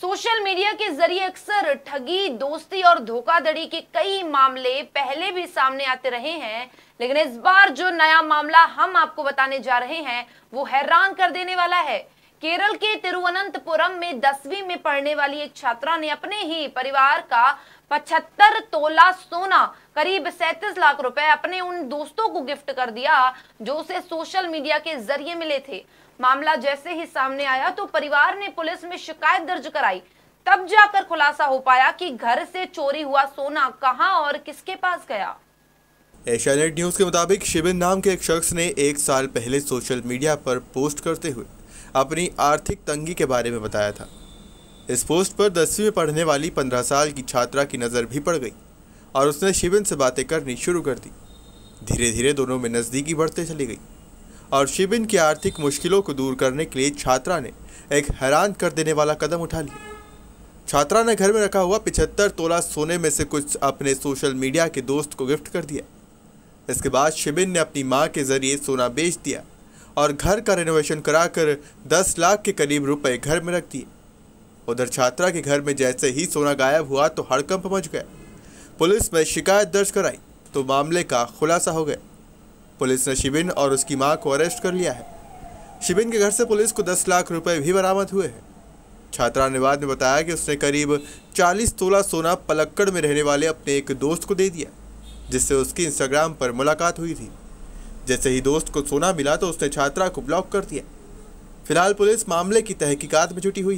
social media के जरिए अक्सर ठगी दोस्ती और धोखाधड़ी के कई मामले पहले भी सामने आते रहे हैं लेकिन इस बार जो नया मामला हम आपको बताने जा रहे हैं वो हैरान कर देने वाला है केरल के तिरुवनंतपुरम में दसवीं में पढ़ने वाली एक छात्रा ने अपने ही परिवार का पचहत्तर तोला सोना करीब सैतीस लाख रुपए अपने उन दोस्तों को गिफ्ट कर दिया जो उसे सोशल मीडिया के जरिए मिले थे मामला जैसे ही सामने आया तो परिवार ने पुलिस में शिकायत दर्ज कराई तब जाकर खुलासा हो पाया कि घर से चोरी हुआ सोना कहां और किसके पास गया एशियानेट न्यूज के मुताबिक शिविर नाम के एक शख्स ने एक साल पहले सोशल मीडिया पर पोस्ट करते हुए अपनी आर्थिक तंगी के बारे में बताया था इस पोस्ट पर दसवीं पढ़ने वाली पंद्रह साल की छात्रा की नज़र भी पड़ गई और उसने शिविन से बातें करनी शुरू कर दी धीरे धीरे दोनों में नज़दीकी बढ़ते चली गई और शिविन की आर्थिक मुश्किलों को दूर करने के लिए छात्रा ने एक हैरान कर देने वाला कदम उठा लिया छात्रा ने घर में रखा हुआ पिछहत्तर तोला सोने में से कुछ अपने सोशल मीडिया के दोस्त को गिफ्ट कर दिया इसके बाद शिबिन ने अपनी माँ के जरिए सोना बेच दिया और घर का रिनोवेशन कराकर दस लाख के करीब रुपए घर में रख दिए उधर छात्रा के घर में जैसे ही सोना गायब हुआ तो हड़कंप मच गया पुलिस में शिकायत दर्ज कराई तो मामले का खुलासा हो गया पुलिस ने शिबिन और उसकी मां को अरेस्ट कर लिया है शिबिन के घर से पुलिस को 10 लाख रुपए भी बरामद हुए हैं निवाद ने बताया कि उसने करीब 40 तोला सोना पलक्कड़ में रहने वाले अपने एक दोस्त को दे दिया जिससे उसकी इंस्टाग्राम पर मुलाकात हुई थी जैसे ही दोस्त को सोना मिला तो उसने छात्रा को ब्लॉक कर दिया फिलहाल पुलिस मामले की तहकीकात में जुटी हुई